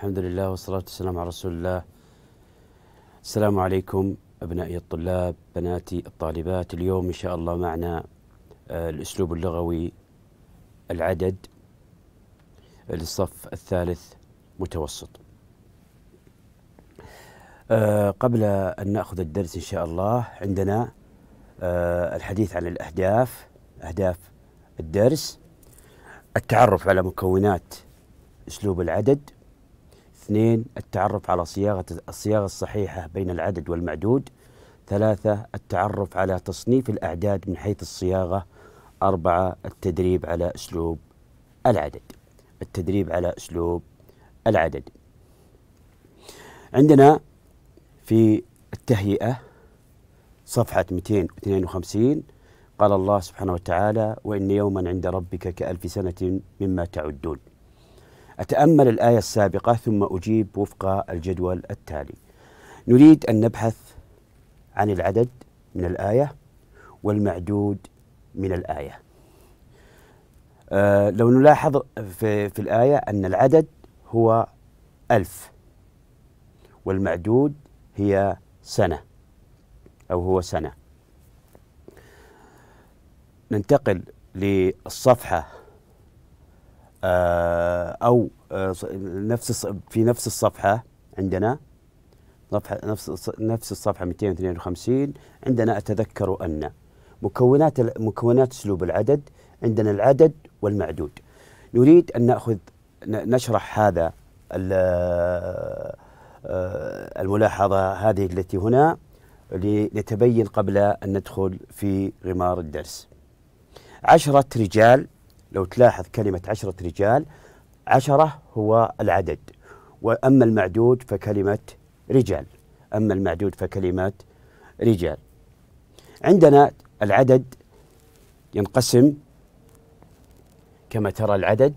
الحمد لله والصلاة والسلام على رسول الله السلام عليكم أبنائي الطلاب بناتي الطالبات اليوم إن شاء الله معنا آه، الأسلوب اللغوي العدد للصف الثالث متوسط آه، قبل أن نأخذ الدرس إن شاء الله عندنا آه، الحديث عن الأهداف أهداف الدرس التعرف على مكونات أسلوب العدد اثنين التعرف على صياغة الصياغة الصحيحة بين العدد والمعدود ثلاثة التعرف على تصنيف الأعداد من حيث الصياغة أربعة التدريب على أسلوب العدد التدريب على أسلوب العدد عندنا في التهيئة صفحة 252 قال الله سبحانه وتعالى وإن يوما عند ربك كألف سنة مما تعدون أتأمل الآية السابقة ثم أجيب وفق الجدول التالي. نريد أن نبحث عن العدد من الآية والمعدود من الآية. أه لو نلاحظ في, في الآية أن العدد هو ألف والمعدود هي سنة أو هو سنة ننتقل للصفحة آه، او آه، نفس في نفس الصفحه عندنا صفحه نفس نفس الصفحه 252 عندنا اتذكر ان مكونات مكونات اسلوب العدد عندنا العدد والمعدود نريد ان ناخذ نشرح هذا آه، الملاحظه هذه التي هنا لنتبين قبل ان ندخل في غمار الدرس عشره رجال لو تلاحظ كلمة عشرة رجال عشرة هو العدد وأما المعدود فكلمة رجال أما المعدود فكلمة رجال عندنا العدد ينقسم كما ترى العدد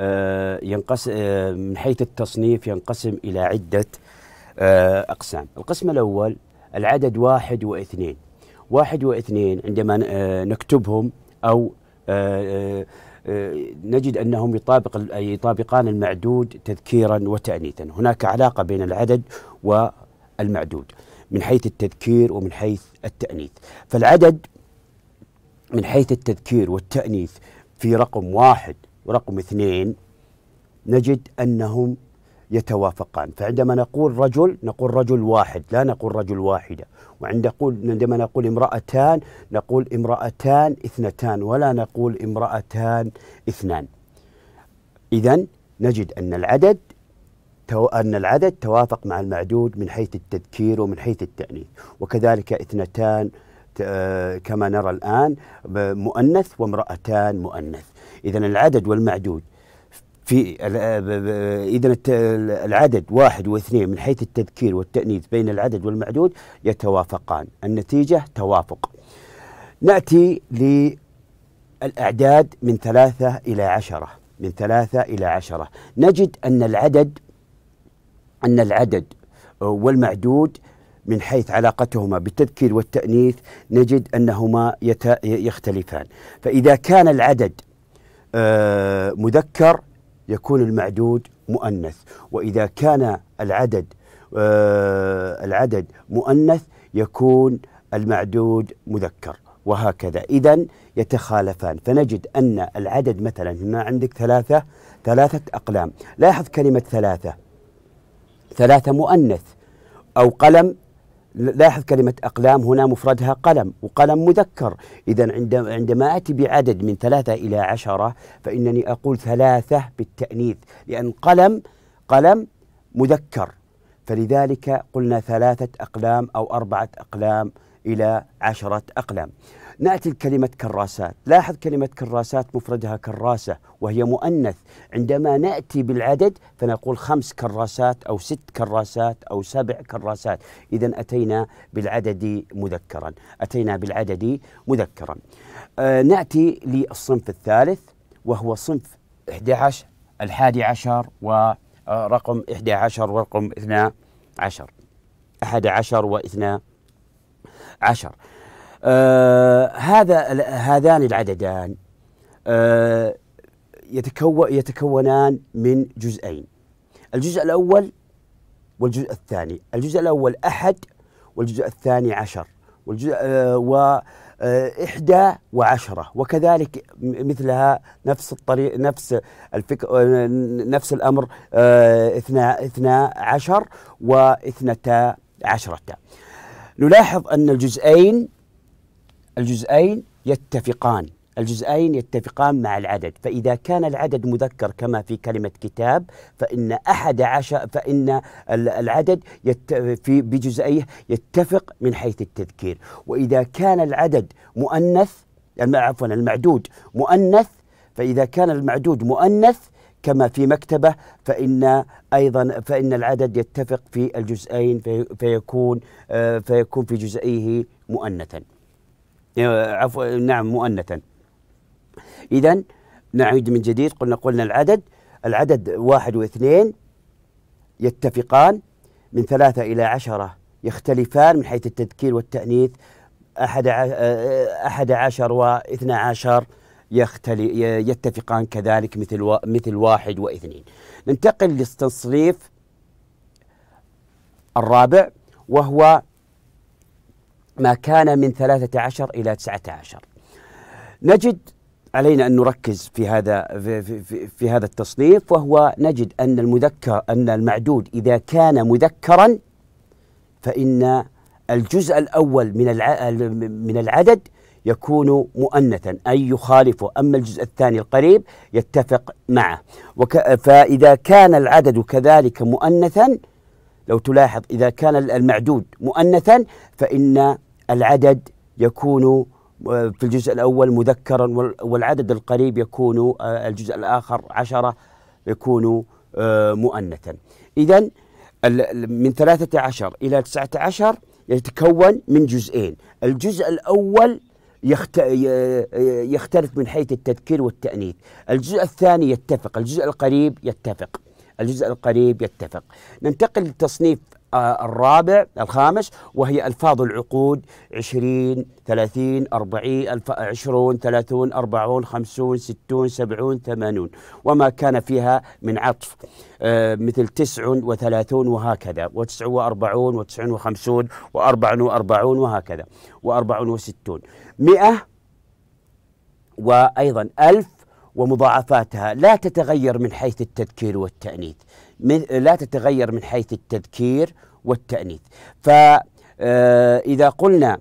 آه، ينقسم آه، من حيث التصنيف ينقسم إلى عدة آه، أقسام القسم الأول العدد واحد واثنين واحد واثنين عندما نكتبهم أو آه، آه، آه، نجد انهم يطابق يطابقان المعدود تذكيرا وتانيثا، هناك علاقه بين العدد والمعدود من حيث التذكير ومن حيث التانيث، فالعدد من حيث التذكير والتانيث في رقم واحد ورقم اثنين نجد انهم يتوافقان فعندما نقول رجل نقول رجل واحد لا نقول رجل واحدة وعندما نقول امرأتان نقول امرأتان اثنتان ولا نقول امرأتان اثنان إذا نجد أن العدد أن العدد توافق مع المعدود من حيث التذكير ومن حيث التأنيث وكذلك اثنتان آه، كما نرى الآن مؤنث وامرأتان مؤنث إذا العدد والمعدود في آه، اذا العدد واحد واثنين من حيث التذكير والتانيث بين العدد والمعدود يتوافقان النتيجه توافق ناتي للاعداد من ثلاثه الى عشره من ثلاثه الى عشره نجد ان العدد ان العدد آه، والمعدود من حيث علاقتهما بالتذكير والتانيث نجد انهما يختلفان فاذا كان العدد آه، مذكر يكون المعدود مؤنث وإذا كان العدد آه العدد مؤنث يكون المعدود مذكر وهكذا إذا يتخالفان فنجد أن العدد مثلا هنا عندك ثلاثة ثلاثة أقلام لاحظ كلمة ثلاثة ثلاثة مؤنث أو قلم لاحظ كلمة أقلام هنا مفردها قلم وقلم مذكر إذا عندما, عندما أتي بعدد من ثلاثة إلى عشرة فإنني أقول ثلاثة بالتأنيث لأن قلم قلم مذكر فلذلك قلنا ثلاثة أقلام أو أربعة أقلام إلى عشرة أقلام ناتي لكلمه كراسات، لاحظ كلمه كراسات مفردها كراسه وهي مؤنث، عندما ناتي بالعدد فنقول خمس كراسات او ست كراسات او سبع كراسات، اذا اتينا بالعدد مذكرا، اتينا بالعدد مذكرا. آه ناتي للصنف الثالث وهو صنف 11 الحادي عشر آه، ورقم 11 ورقم 12 11 و 12 عشر آه، هذا هذان العددان آه، يتكو يتكونان من جزئين الجزء الأول والجزء الثاني الجزء الأول أحد والجزء الثاني عشر والجزء آه، و إحدى وعشرة وكذلك مثلها نفس الطريق نفس الفكر نفس الأمر اثنا اثنا عشر واثنتا عشرة نلاحظ أن الجزئين الجزئين يتفقان الجزئين يتفقان مع العدد فإذا كان العدد مذكر كما في كلمة كتاب فإن أحد عشر فإن العدد في بجزئيه يتفق من حيث التذكير وإذا كان العدد مؤنث عفوا المعدود مؤنث فإذا كان المعدود مؤنث كما في مكتبة فإن أيضا فإن العدد يتفق في الجزئين في فيكون آه، فيكون في جزئيه مؤنثا يعني، عفوا نعم مؤنثا إذا نعيد من جديد قلنا قلنا العدد العدد واحد واثنين يتفقان من ثلاثة إلى عشرة يختلفان من حيث التذكير والتأنيث أحد أحد عشر واثنى عشر يتفقان كذلك مثل مثل واحد واثنين ننتقل للتصنيف الرابع وهو ما كان من 13 إلى 19 نجد علينا أن نركز في هذا في, في, في هذا التصنيف وهو نجد أن المذكر أن المعدود إذا كان مذكرا فإن الجزء الأول من من العدد يكون مؤنثا أي يخالفه أما الجزء الثاني القريب يتفق معه وك فإذا كان العدد كذلك مؤنثا لو تلاحظ إذا كان المعدود مؤنثا فإن العدد يكون آه، في الجزء الأول مذكرا والعدد القريب يكون آه، الجزء الآخر عشرة يكون آه، مؤنثا إذا من ثلاثة عشر إلى تسعة عشر يتكون من جزئين الجزء الأول يختلف من حيث التذكير والتأنيث الجزء الثاني يتفق الجزء القريب يتفق الجزء القريب يتفق ننتقل لتصنيف آه، الرابع الخامس وهي ألفاظ العقود 20 30 40 20 30 40 50 60 70 80 وما كان فيها من عطف آه، مثل 39 وهكذا و49 و 59 و44 وهكذا و64 100 وأيضا 1000 ومضاعفاتها لا تتغير من حيث التذكير والتأنيث من لا تتغير من حيث التذكير والتأنيث فإذا آه، قلنا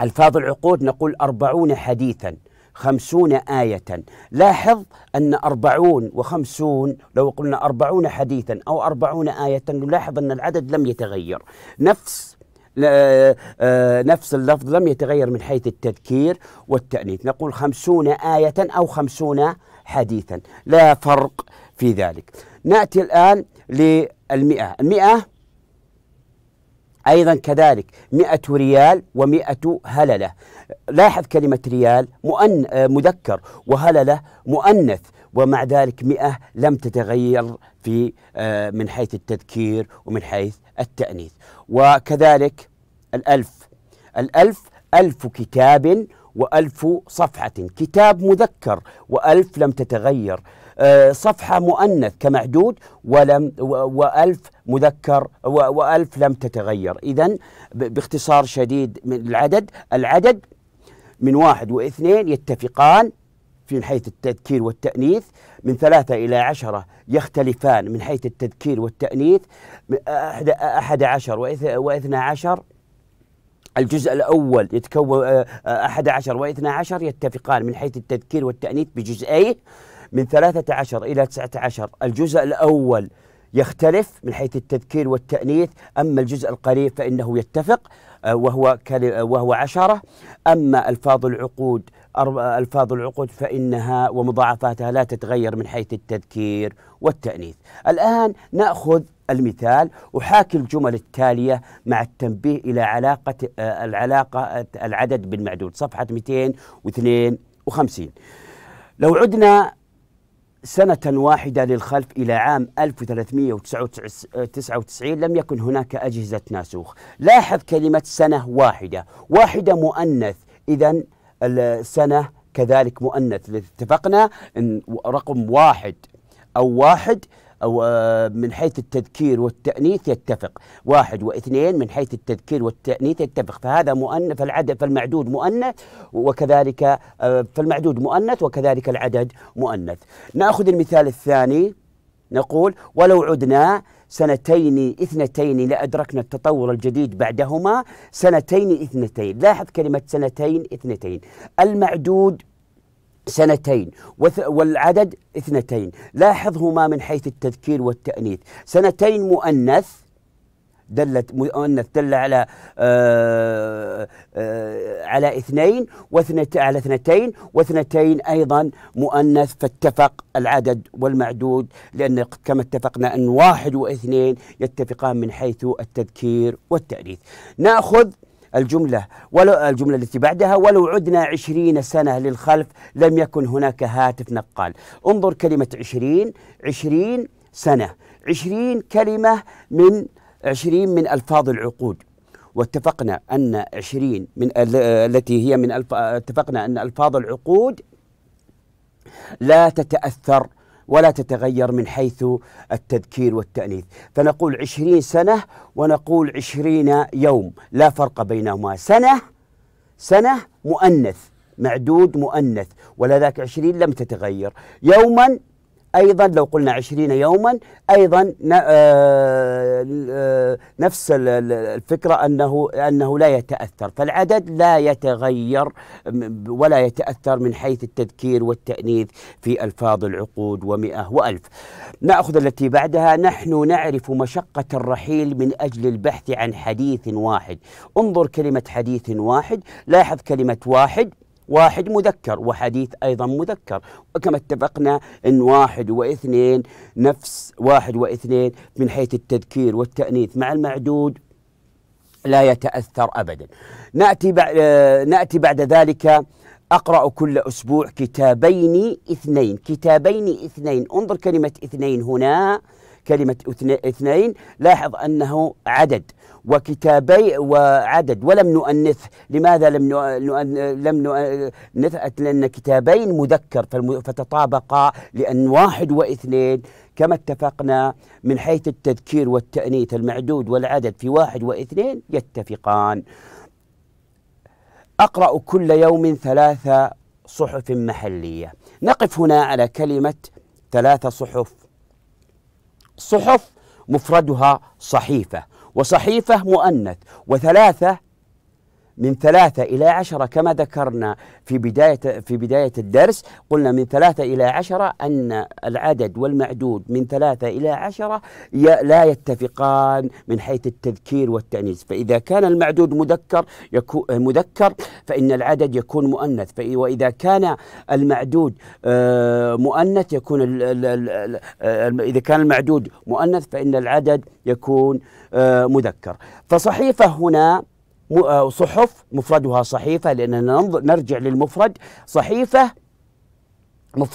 ألفاظ العقود نقول أربعون حديثا خمسون آية لاحظ أن أربعون وخمسون لو قلنا أربعون حديثا أو أربعون آية نلاحظ أن العدد لم يتغير نفس آه، آه، نفس اللفظ لم يتغير من حيث التذكير والتأنيث نقول خمسون آية أو خمسون حديثا لا فرق في ذلك نأتي الآن للمئة المئة أيضا كذلك مئة ريال ومئة هللة لاحظ كلمة ريال مؤن مذكر وهللة مؤنث ومع ذلك مئة لم تتغير في آه، من حيث التذكير ومن حيث التأنيث وكذلك الألف الألف ألف كتاب وألف صفحة كتاب مذكر وألف لم تتغير آه، صفحة مؤنث كمعدود ولم وألف مذكر وألف لم تتغير إذا باختصار شديد من العدد العدد من واحد واثنين يتفقان في حيث التذكير والتأنيث من ثلاثة إلى عشرة يختلفان من حيث التذكير والتأنيث أحد عشر واثنى عشر الجزء الأول يتكون آه، أحد عشر واثنى عشر يتفقان من حيث التذكير والتأنيث بجزئيه من 13 إلى 19 الجزء الأول يختلف من حيث التذكير والتأنيث أما الجزء القريب فإنه يتفق آه، وهو وهو عشرة أما ألفاظ العقود ألفاظ العقود فإنها ومضاعفاتها لا تتغير من حيث التذكير والتأنيث الآن نأخذ المثال أحاكي الجمل التالية مع التنبيه إلى علاقة آه، العلاقة آه، العدد بالمعدود صفحة 252 لو عدنا سنة واحدة للخلف إلى عام 1399 لم يكن هناك أجهزة ناسوخ لاحظ كلمة سنة واحدة واحدة مؤنث إذا السنة كذلك مؤنث اتفقنا رقم واحد أو واحد أو آه، من حيث التذكير والتأنيث يتفق واحد واثنين من حيث التذكير والتأنيث يتفق فهذا مؤنث فالعدد فالمعدود مؤنث وكذلك آه، فالمعدود مؤنث وكذلك العدد مؤنث نأخذ المثال الثاني نقول ولو عدنا سنتين اثنتين لأدركنا التطور الجديد بعدهما سنتين اثنتين لاحظ كلمة سنتين اثنتين المعدود سنتين والعدد اثنتين لاحظهما من حيث التذكير والتأنيث سنتين مؤنث دلت مؤنث دل على آآ آه، آآ آه، على اثنين واثنت على اثنتين واثنتين ايضا مؤنث فاتفق العدد والمعدود لان كما اتفقنا ان واحد واثنين يتفقان من حيث التذكير والتأنيث ناخذ الجملة ولو الجملة التي بعدها ولو عدنا عشرين سنة للخلف لم يكن هناك هاتف نقال انظر كلمة عشرين عشرين سنة عشرين كلمة من عشرين من ألفاظ العقود واتفقنا أن عشرين من التي هي من اتفقنا أن ألفاظ العقود لا تتأثر ولا تتغير من حيث التذكير والتأنيث فنقول عشرين سنة ونقول عشرين يوم لا فرق بينهما سنة سنة مؤنث معدود مؤنث ولا عشرين لم تتغير يوما أيضا لو قلنا عشرين يوما أيضا آه، آه، نفس الفكرة أنه, أنه لا يتأثر فالعدد لا يتغير ولا يتأثر من حيث التذكير والتأنيث في ألفاظ العقود ومئة وألف نأخذ التي بعدها نحن نعرف مشقة الرحيل من أجل البحث عن حديث واحد انظر كلمة حديث واحد لاحظ كلمة واحد واحد مذكر وحديث أيضا مذكر وكما اتفقنا أن واحد واثنين نفس واحد واثنين من حيث التذكير والتأنيث مع المعدود لا يتأثر أبدا نأتي, بعد آه، نأتي بعد ذلك أقرأ كل أسبوع كتابين اثنين كتابين اثنين انظر كلمة اثنين هنا كلمة اثنين لاحظ أنه عدد وكتابي وعدد ولم نؤنث لماذا لم لم نؤنث لأن كتابين مذكر فتطابقا لأن واحد واثنين كما اتفقنا من حيث التذكير والتأنيث المعدود والعدد في واحد واثنين يتفقان أقرأ كل يوم ثلاثة صحف محلية نقف هنا على كلمة ثلاثة صحف صحف مفردها صحيفة وصحيفة مؤنث وثلاثة من ثلاثة إلى عشرة كما ذكرنا في بداية في بداية الدرس قلنا من ثلاثة إلى عشرة أن العدد والمعدود من ثلاثة إلى عشرة لا يتفقان من حيث التذكير والتأنيث فإذا كان المعدود مذكر مذكر فإن العدد يكون مؤنث وإذا كان المعدود آه، مؤنث يكون إذا كان المعدود مؤنث فإن العدد يكون آه، مذكر فصحيفة هنا آه، صحف مفردها صحيفة لأننا نرجع للمفرد صحيفة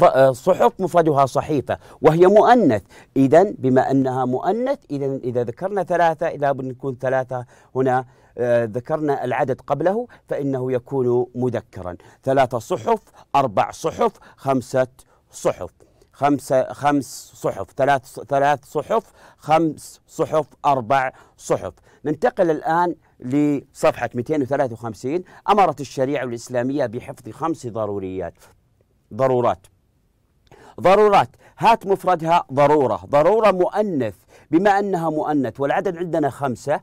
آه، صحف مفردها صحيفة وهي مؤنث إذا بما أنها مؤنث إذا إذا ذكرنا ثلاثة إذا نكون ثلاثة هنا آه، ذكرنا العدد قبله فإنه يكون مذكرا ثلاثة صحف أربع صحف خمسة صحف خمسة خمس صحف ثلاث ثلاث صحف خمس صحف أربع صحف ننتقل الآن لصفحة 253 أمرت الشريعة الإسلامية بحفظ خمس ضروريات ضرورات ضرورات هات مفردها ضرورة ضرورة مؤنث بما أنها مؤنث والعدد عندنا خمسة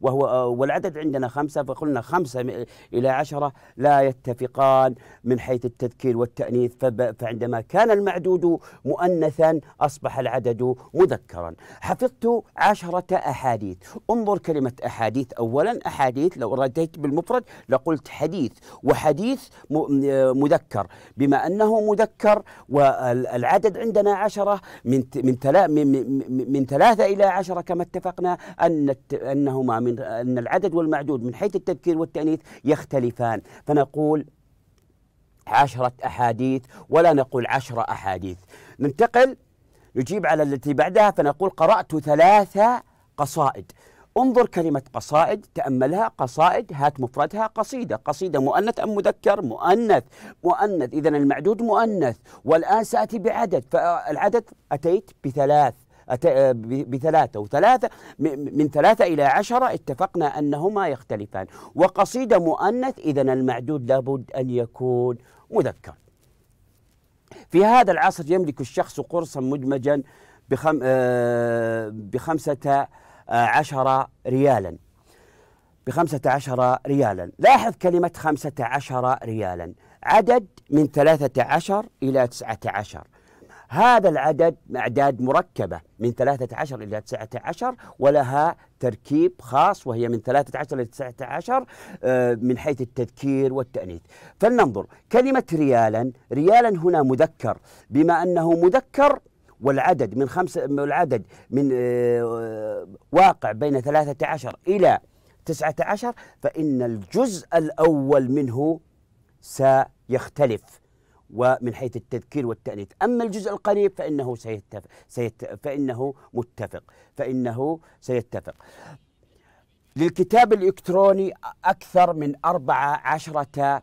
وهو آه، والعدد عندنا خمسة فقلنا خمسة إلى عشرة لا يتفقان من حيث التذكير والتأنيث فعندما كان المعدود مؤنثا أصبح العدد مذكرا حفظت عشرة أحاديث انظر كلمة أحاديث أولا أحاديث لو رديت بالمفرد لقلت حديث وحديث آه، مذكر بما أنه مذكر والعدد عندنا عشرة من من ثلاثة إلى عشرة كما اتفقنا أن أنهما من من أن العدد والمعدود من حيث التذكير والتأنيث يختلفان فنقول عشرة أحاديث ولا نقول عشرة أحاديث ننتقل نجيب على التي بعدها فنقول قرأت ثلاثة قصائد انظر كلمة قصائد تأملها قصائد هات مفردها قصيدة قصيدة مؤنث أم مذكر مؤنث مؤنث إذا المعدود مؤنث والآن سأتي بعدد فالعدد أتيت بثلاث آه، بثلاثة وثلاثة من ثلاثة إلى عشرة اتفقنا أنهما يختلفان وقصيدة مؤنث إذا المعدود لابد أن يكون مذكر في هذا العصر يملك الشخص قرصا مدمجا بخم آه، بخمسة عشر ريالا بخمسة عشر ريالا لاحظ كلمة خمسة عشر ريالا عدد من ثلاثة عشر إلى تسعة عشر هذا العدد أعداد مركبة من 13 إلى 19 ولها تركيب خاص وهي من 13 إلى 19 آه، من حيث التذكير والتأنيث فلننظر كلمة ريالا ريالا هنا مذكر بما أنه مذكر والعدد من خمسة العدد من آه، واقع بين 13 إلى 19 فإن الجزء الأول منه سيختلف ومن حيث التذكير والتأنيث أما الجزء القريب فإنه سيتفق سيت فإنه متفق فإنه سيتفق للكتاب الإلكتروني أكثر من أربعة عشرة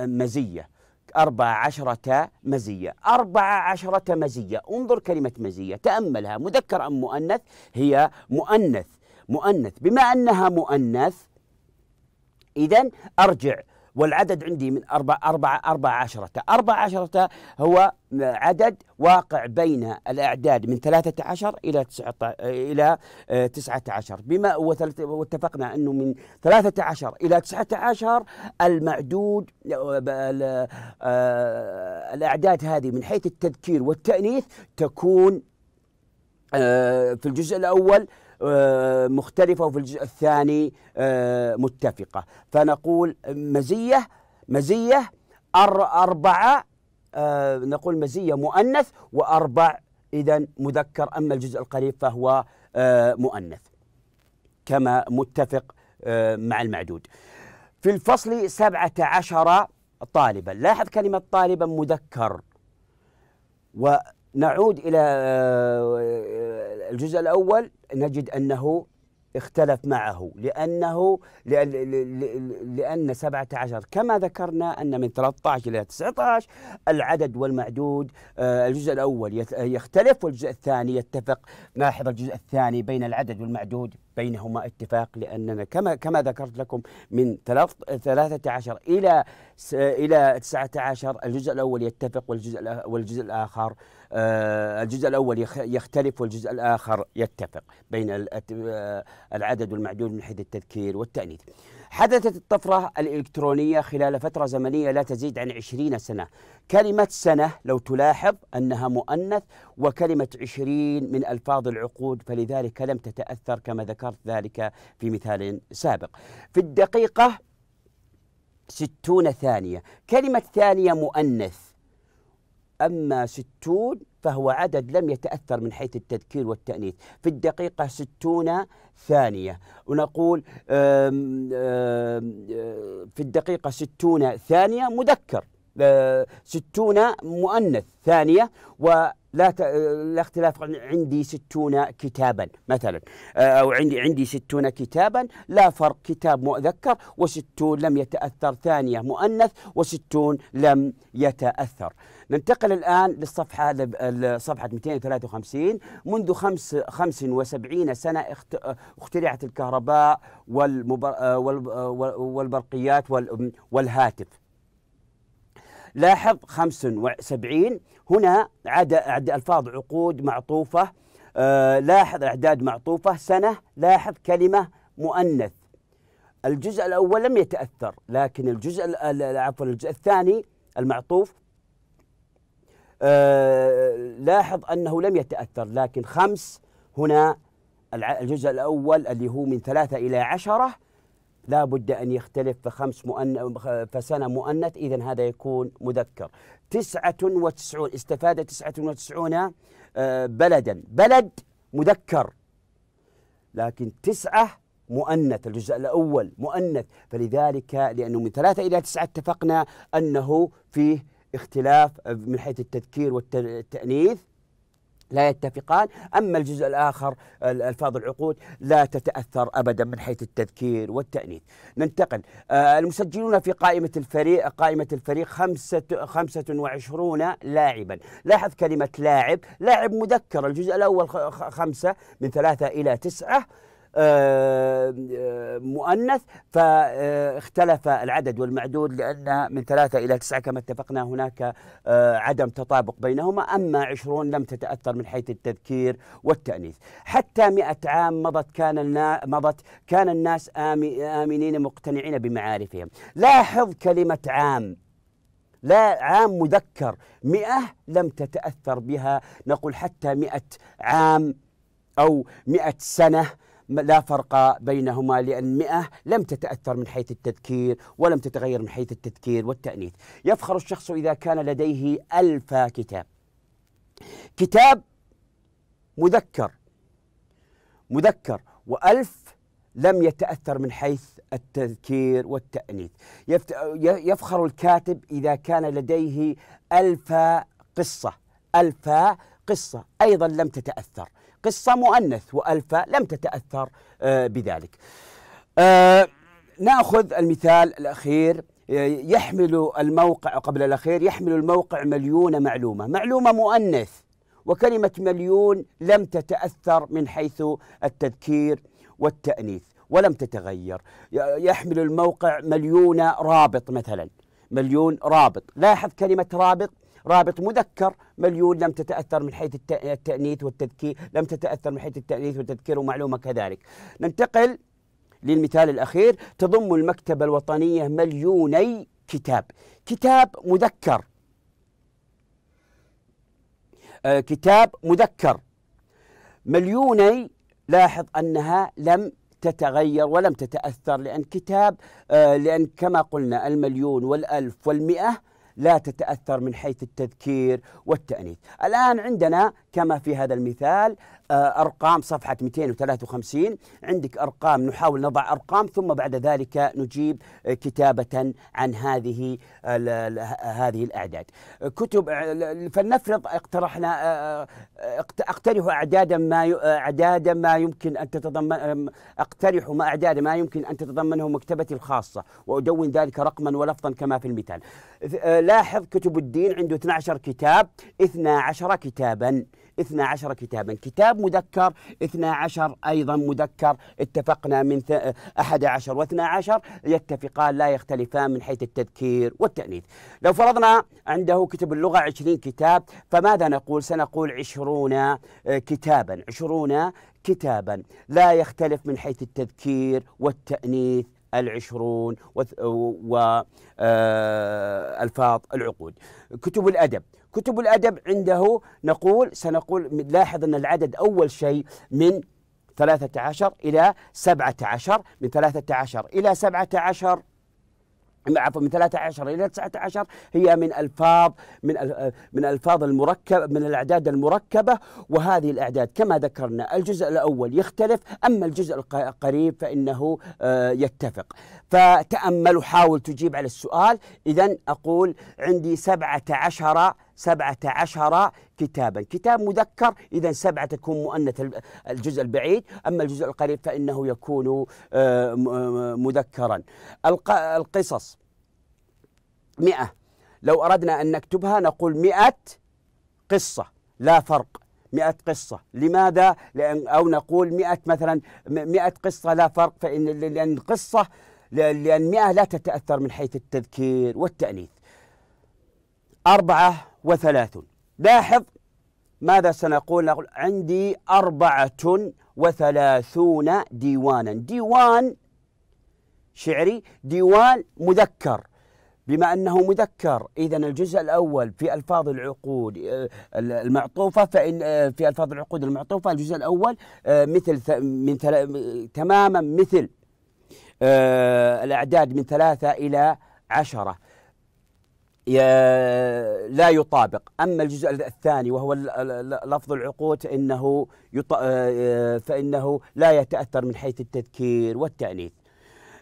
مزية أربعة عشرة مزية أربعة عشرة مزية انظر كلمة مزية تأملها مذكر أم مؤنث هي مؤنث مؤنث بما أنها مؤنث إذا أرجع والعدد عندي من أربع, أربع, أربع عشرة أربع عشرة هو عدد واقع بين الأعداد من ثلاثة عشر إلى تسعة إلى آه، تسعة عشر بما واتفقنا أنه من ثلاثة عشر إلى تسعة عشر المعدود آه، الأعداد هذه من حيث التذكير والتأنيث تكون آه، في الجزء الأول آه، مختلفة وفي الجزء الثاني آه، متفقة فنقول مزية مزية أربعة آه، نقول مزية مؤنث وأربع إذا مذكر أما الجزء القريب فهو مؤنث كما متفق مع المعدود في الفصل سبعة عشر طالبا لاحظ كلمة طالبا مذكر نعود إلى آه، آه، الجزء الأول نجد أنه اختلف معه لأنه لأن 17 كما ذكرنا أن من 13 إلى 19 العدد والمعدود آه، الجزء الأول يختلف والجزء الثاني يتفق لاحظ الجزء الثاني بين العدد والمعدود بينهما اتفاق لاننا كما كما ذكرت لكم من 13 الى الى 19 الجزء الاول يتفق والجزء والجزء الاخر آه، الجزء الاول يختلف والجزء الاخر يتفق بين آه، العدد والمعدود من حيث التذكير والتانيث. حدثت الطفرة الإلكترونية خلال فترة زمنية لا تزيد عن عشرين سنة كلمة سنة لو تلاحظ أنها مؤنث وكلمة عشرين من ألفاظ العقود فلذلك لم تتأثر كما ذكرت ذلك في مثال سابق في الدقيقة ستون ثانية كلمة ثانية مؤنث أما ستون فهو عدد لم يتأثر من حيث التذكير والتأنيث في الدقيقة ستون ثانية ونقول في الدقيقة ستون ثانية مذكر ستون مؤنث ثانية ولا ت... الاختلاف عندي ستون كتابا مثلا آه، أو عندي عندي ستون كتابا لا فرق كتاب مذكر وستون لم يتأثر ثانية مؤنث وستون لم يتأثر ننتقل الآن للصفحة صفحة 253 منذ خمس 75 سنة اخترعت الكهرباء والمبر... آه، آه، والبرقيات والهاتف لاحظ 75 هنا عد, عد ألفاظ عقود معطوفة آه لاحظ أعداد معطوفة سنة لاحظ كلمة مؤنث الجزء الأول لم يتأثر لكن الجزء عفوا الجزء الثاني المعطوف آه لاحظ أنه لم يتأثر لكن خمس هنا الجزء الأول اللي هو من ثلاثة إلى عشرة لا بد أن يختلف فخمس مؤن... فسنة مؤنث إذا هذا يكون مذكر تسعة وتسعون استفاد تسعة وتسعون آه، بلدا بلد مذكر لكن تسعة مؤنث الجزء الأول مؤنث فلذلك لأنه من ثلاثة إلى تسعة اتفقنا أنه فيه اختلاف آه، من حيث التذكير والتأنيث لا يتفقان أما الجزء الآخر ألفاظ العقود لا تتأثر أبدا من حيث التذكير والتأنيث ننتقل آه، المسجلون في قائمة الفريق قائمة الفريق خمسة, خمسة وعشرون لاعبا لاحظ كلمة لاعب لاعب مذكر الجزء الأول خمسة من ثلاثة إلى تسعة آه، آه، مؤنث فاختلف العدد والمعدود لأن من ثلاثة إلى تسعة كما اتفقنا هناك آه، عدم تطابق بينهما أما عشرون لم تتأثر من حيث التذكير والتأنيث حتى مئة عام مضت كان مضت كان الناس آمنين مقتنعين بمعارفهم لاحظ كلمة عام لا عام مذكر مئة لم تتأثر بها نقول حتى مئة عام أو مئة سنة لا فرق بينهما لأن مئة لم تتأثر من حيث التذكير ولم تتغير من حيث التذكير والتأنيث يفخر الشخص إذا كان لديه ألف كتاب كتاب مذكر مذكر وألف لم يتأثر من حيث التذكير والتأنيث يفخر الكاتب إذا كان لديه ألف قصة ألف قصة أيضا لم تتأثر قصة مؤنث وألفا لم تتأثر آه، بذلك آه، ناخذ المثال الأخير آه، يحمل الموقع قبل الأخير يحمل الموقع مليون معلومة معلومة مؤنث وكلمة مليون لم تتأثر من حيث التذكير والتأنيث ولم تتغير يحمل الموقع مليون رابط مثلا مليون رابط لاحظ كلمة رابط رابط مذكر مليون لم تتأثر من حيث التأنيث والتذكير لم تتأثر من حيث التأنيث والتذكير ومعلومة كذلك ننتقل للمثال الأخير تضم المكتبة الوطنية مليوني كتاب كتاب مذكر آه كتاب مذكر مليوني لاحظ أنها لم تتغير ولم تتأثر لأن كتاب آه لأن كما قلنا المليون والألف والمئة لا تتأثر من حيث التذكير والتأنيث الآن عندنا كما في هذا المثال آه، ارقام صفحه 253 عندك ارقام نحاول نضع ارقام ثم بعد ذلك نجيب آه، كتابه عن هذه آه، هذه الاعداد كتب فلنفرض اقترحنا اقترح اعدادا ما اعدادا ما يمكن ان تتضمن اقترح ما اعداد ما يمكن ان تتضمنه مكتبتي الخاصه وادون ذلك رقما ولفظا كما في المثال لاحظ كتب الدين عنده 12 كتاب 12 كتابا 12 كتابا كتاب مذكر 12 أيضا مذكر اتفقنا من 11 و 12 يتفقان لا يختلفان من حيث التذكير والتأنيث لو فرضنا عنده كتب اللغة 20 كتاب فماذا نقول سنقول 20 آه، كتابا 20 كتابا لا يختلف من حيث التذكير والتأنيث العشرون آه، الفاظ العقود كتب الأدب كتب الأدب عنده نقول سنقول لاحظ أن العدد أول شيء من 13 إلى 17 من 13 إلى 17 عفوا من 13 الى 19 هي من الفاظ من من الفاظ المركب من الاعداد المركبه وهذه الاعداد كما ذكرنا الجزء الاول يختلف اما الجزء القريب فانه آه، يتفق فتامل وحاول تجيب على السؤال اذا اقول عندي 17 سبعة عشر كتابا كتاب مذكر إذا سبعة تكون مؤنث الجزء البعيد أما الجزء القريب فإنه يكون آه، آه، مذكرا القصص مئة لو أردنا أن نكتبها نقول مئة قصة لا فرق مئة قصة لماذا؟ لأن أو نقول مئة مثلا مئة قصة لا فرق فإن لأن القصة لأن مئة لا تتأثر من حيث التذكير والتأنيث أربعة وثلاثون لاحظ ماذا سنقول نقول عندي أربعة وثلاثون ديوانا ديوان شعري ديوان مذكر بما أنه مذكر إذا الجزء الأول في ألفاظ العقود آه، المعطوفة فإن آه، في ألفاظ العقود المعطوفة الجزء الأول آه، مثل من تماما مثل الأعداد من ثلاثة إلى عشرة لا يطابق أما الجزء الثاني وهو لفظ العقود إنه آه، آه، فإنه لا يتأثر من حيث التذكير والتأنيث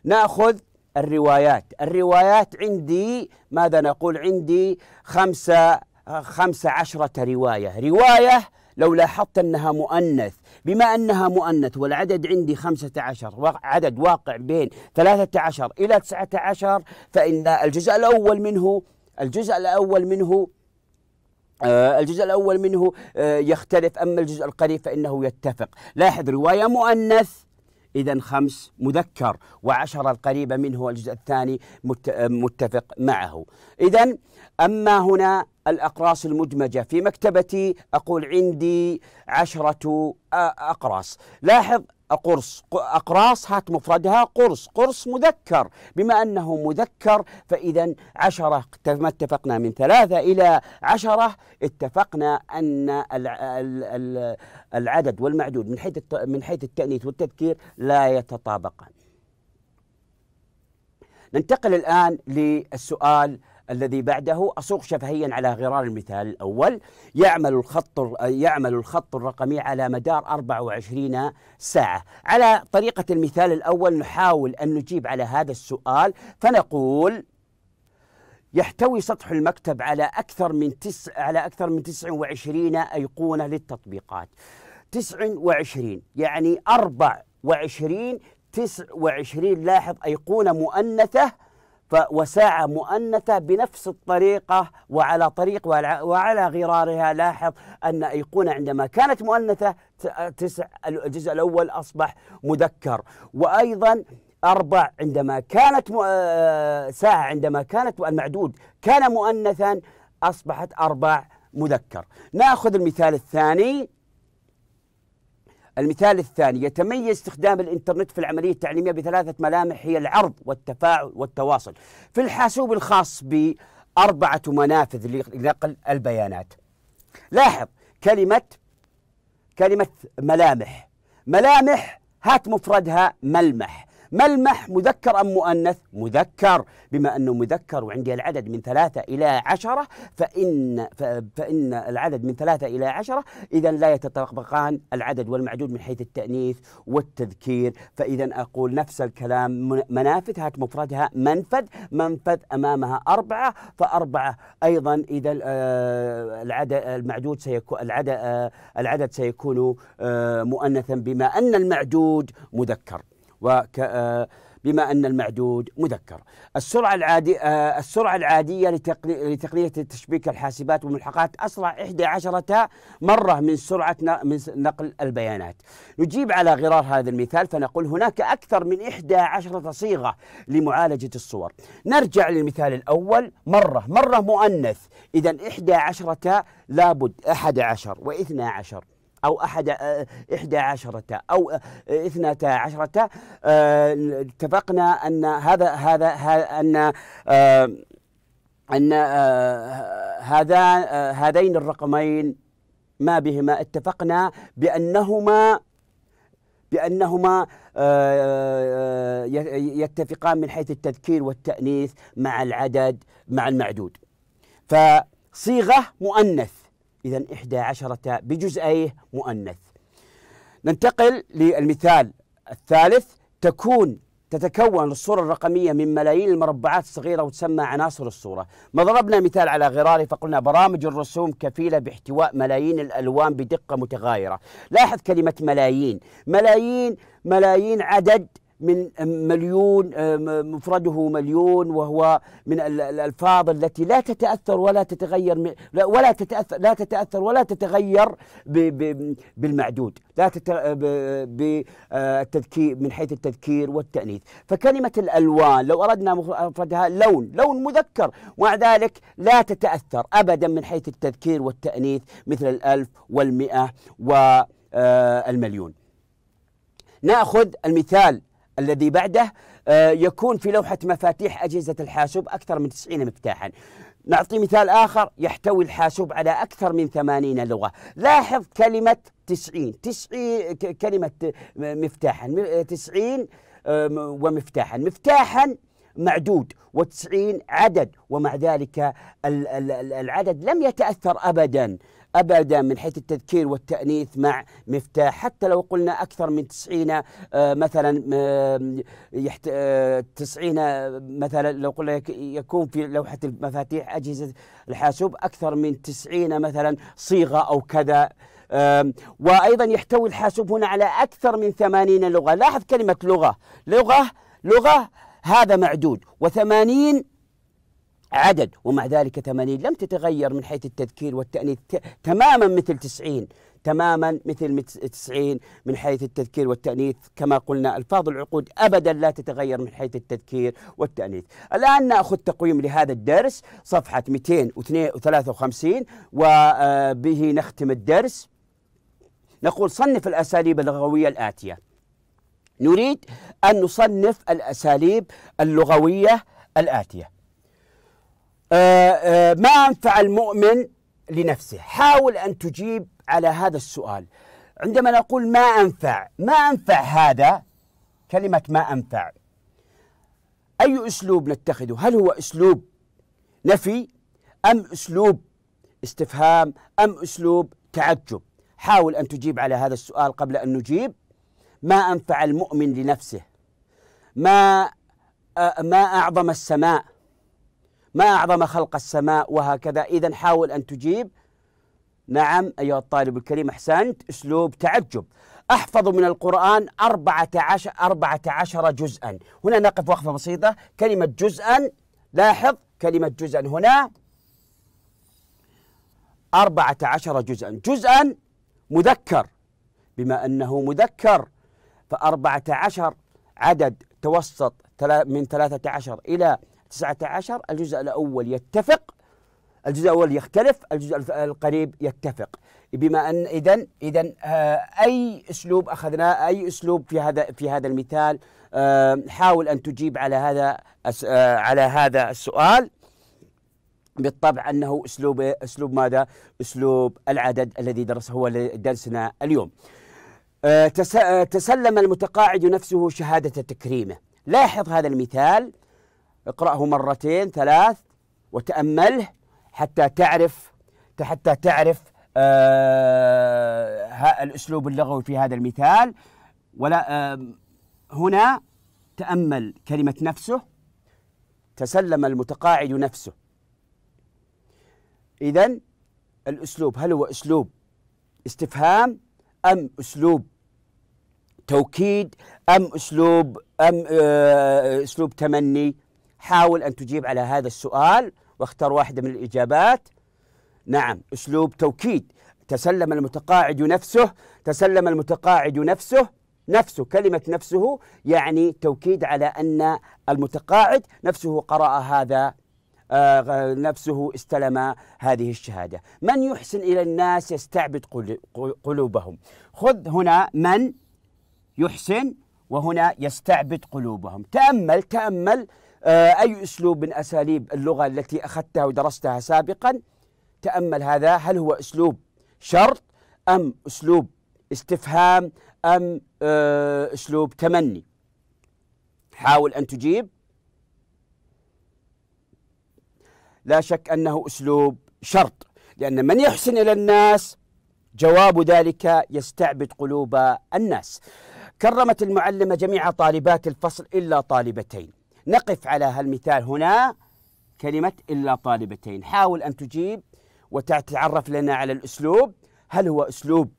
نأخذ الروايات الروايات عندي ماذا نقول عندي خمسة خمسة عشرة رواية رواية لو لاحظت أنها مؤنث بما أنها مؤنث والعدد عندي خمسة عشر عدد واقع بين ثلاثة عشر إلى تسعة عشر فإن الجزء الأول منه الجزء الأول منه آه، الجزء الأول منه آه، يختلف أما الجزء القريب فإنه يتفق لاحظ رواية مؤنث إذا خمس مذكر وعشرة القريبة منه الجزء الثاني آه، متفق معه إذا أما هنا الأقراص المدمجة في مكتبتي أقول عندي عشرة أقراص لاحظ قرص أقراص هات مفردها قرص قرص مذكر بما أنه مذكر فإذا عشرة ما اتفقنا من ثلاثة إلى عشرة اتفقنا أن العدد والمعدود من حيث من حيث التأنيث والتذكير لا يتطابقان ننتقل الآن للسؤال الذي بعده أسوق شفهيا على غرار المثال الأول يعمل الخط يعمل الخط الرقمي على مدار 24 ساعة على طريقة المثال الأول نحاول أن نجيب على هذا السؤال فنقول يحتوي سطح المكتب على أكثر من تس على أكثر من 29 أيقونة للتطبيقات 29 يعني 24 29 لاحظ أيقونة مؤنثة وساعة مؤنثة بنفس الطريقة وعلى طريق وعلى غرارها لاحظ أن أيقونة عندما كانت مؤنثة تسع الجزء الأول أصبح مذكر وأيضا أربع عندما كانت آه، ساعة عندما كانت المعدود كان مؤنثا أصبحت أربع مذكر ناخذ المثال الثاني المثال الثاني يتميز استخدام الانترنت في العمليه التعليميه بثلاثه ملامح هي العرض والتفاعل والتواصل. في الحاسوب الخاص باربعه منافذ لنقل البيانات. لاحظ كلمه كلمه ملامح، ملامح هات مفردها ملمح، ملمح مذكر أم مؤنث مذكر بما أنه مذكر وعندي العدد من ثلاثة إلى عشرة فإن, فإن العدد من ثلاثة إلى عشرة إذا لا يتطابقان العدد والمعدود من حيث التأنيث والتذكير فإذا أقول نفس الكلام منافذ هات مفردها منفذ منفذ أمامها أربعة فأربعة أيضا إذا آه، العدد المعدود سيكون العدد آه، العدد سيكون آه، مؤنثا بما أن المعدود مذكر آه، بما أن المعدود مذكر السرعة, العادي آه، السرعة العادية لتقنية تشبيك الحاسبات والملحقات أسرع 11 مرة من سرعة من نقل البيانات نجيب على غرار هذا المثال فنقول هناك أكثر من 11 صيغة لمعالجة الصور نرجع للمثال الأول مرة مرة مؤنث إذا 11 لابد 11 و12 أو أحد آه، إحدى عشرة أو آه، اثنتا عشرة آه، اتفقنا أن هذا هذا أن أن هذا هذين الرقمين ما بهما اتفقنا بأنهما بأنهما يتفقان من حيث التذكير والتأنيث مع العدد مع المعدود فصيغة مؤنث إذا إحدى عشرة بجزئيه مؤنث ننتقل للمثال الثالث تكون تتكون الصورة الرقمية من ملايين المربعات الصغيرة وتسمى عناصر الصورة ما ضربنا مثال على غراري فقلنا برامج الرسوم كفيلة باحتواء ملايين الألوان بدقة متغايرة لاحظ كلمة ملايين ملايين ملايين عدد من مليون مفرده مليون وهو من الألفاظ التي لا تتأثر ولا تتغير ولا تتأثر لا تتأثر ولا تتغير بالمعدود لا بالتذكير آه، من حيث التذكير والتأنيث فكلمة الألوان لو أردنا مفردها لون لون مذكر ومع ذلك لا تتأثر أبدا من حيث التذكير والتأنيث مثل الألف والمئة والمليون آه، ناخذ المثال الذي بعده آه، يكون في لوحة مفاتيح أجهزة الحاسوب أكثر من 90 مفتاحا نعطي مثال آخر يحتوي الحاسوب على أكثر من 80 لغة لاحظ كلمة 90 90 كلمة مفتاحا 90 ومفتاحا مفتاحا معدود و90 عدد ومع ذلك العدد لم يتأثر أبدا ابدا من حيث التذكير والتانيث مع مفتاح حتى لو قلنا اكثر من 90 آه، مثلا 90 آه، آه، مثلا لو قلنا يكون في لوحه المفاتيح اجهزه الحاسوب اكثر من 90 مثلا صيغه او كذا وايضا يحتوي الحاسوب هنا على اكثر من 80 لغه لاحظ كلمه لغه لغه لغه هذا معدود و80 عدد ومع ذلك 80 لم تتغير من حيث التذكير والتأنيث تماما مثل 90 تماما مثل 90 من حيث التذكير والتأنيث كما قلنا ألفاظ العقود أبدا لا تتغير من حيث التذكير والتأنيث الآن نأخذ تقويم لهذا الدرس صفحة 253 وبه آه، نختم الدرس نقول صنف الأساليب اللغوية الآتية نريد أن نصنف الأساليب اللغوية الآتية آه، آه، ما أنفع المؤمن لنفسه حاول أن تجيب على هذا السؤال عندما نقول ما أنفع ما أنفع هذا كلمة ما أنفع أي أسلوب نتخذه هل هو أسلوب نفي أم أسلوب استفهام أم أسلوب تعجب حاول أن تجيب على هذا السؤال قبل أن نجيب ما أنفع المؤمن لنفسه ما آه، ما أعظم السماء ما أعظم خلق السماء وهكذا إذا حاول أن تجيب نعم أيها الطالب الكريم أحسنت أسلوب تعجب أحفظ من القرآن أربعة عشر, أربعة عشر جزءا هنا نقف وقفة بسيطة كلمة جزءا لاحظ كلمة جزءا هنا أربعة عشر جزءا جزءا مذكر بما أنه مذكر فأربعة عشر عدد توسط من ثلاثة عشر إلى 19 الجزء الأول يتفق الجزء الأول يختلف الجزء القريب يتفق بما أن إذا إذا آه، أي أسلوب أخذناه أي أسلوب في هذا في هذا المثال آه، حاول أن تجيب على هذا آه، على هذا السؤال بالطبع أنه أسلوب أسلوب ماذا؟ أسلوب العدد الذي درسه هو درسنا اليوم تسلم المتقاعد نفسه شهادة تكريمه لاحظ هذا المثال اقرأه مرتين ثلاث وتأمله حتى تعرف حتى تعرف آه الأسلوب اللغوي في هذا المثال ولا آه هنا تأمل كلمة نفسه تسلم المتقاعد نفسه إذا الأسلوب هل هو أسلوب استفهام أم أسلوب توكيد أم أسلوب أم آه، أسلوب تمني حاول أن تجيب على هذا السؤال واختر واحدة من الإجابات نعم أسلوب توكيد تسلم المتقاعد نفسه تسلم المتقاعد نفسه نفسه كلمة نفسه يعني توكيد على أن المتقاعد نفسه قرأ هذا آه، نفسه استلم هذه الشهادة من يحسن إلى الناس يستعبد قلوبهم خذ هنا من يحسن وهنا يستعبد قلوبهم تأمل تأمل آه، أي أسلوب من أساليب اللغة التي أخذتها ودرستها سابقا تأمل هذا هل هو أسلوب شرط أم أسلوب استفهام أم آه، أسلوب تمني حاول أن تجيب لا شك أنه أسلوب شرط لأن من يحسن إلى الناس جواب ذلك يستعبد قلوب الناس كرمت المعلمة جميع طالبات الفصل إلا طالبتين نقف على هالمثال هنا كلمة إلا طالبتين حاول أن تجيب وتتعرف لنا على الأسلوب هل هو أسلوب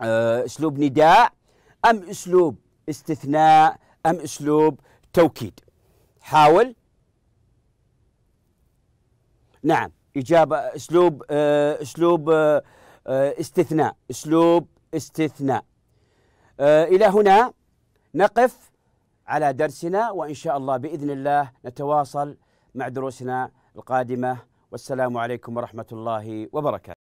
آه، أسلوب نداء أم أسلوب استثناء أم أسلوب توكيد حاول نعم إجابة أسلوب آه، أسلوب آه، استثناء أسلوب استثناء إلى هنا نقف على درسنا وإن شاء الله بإذن الله نتواصل مع دروسنا القادمة والسلام عليكم ورحمة الله وبركاته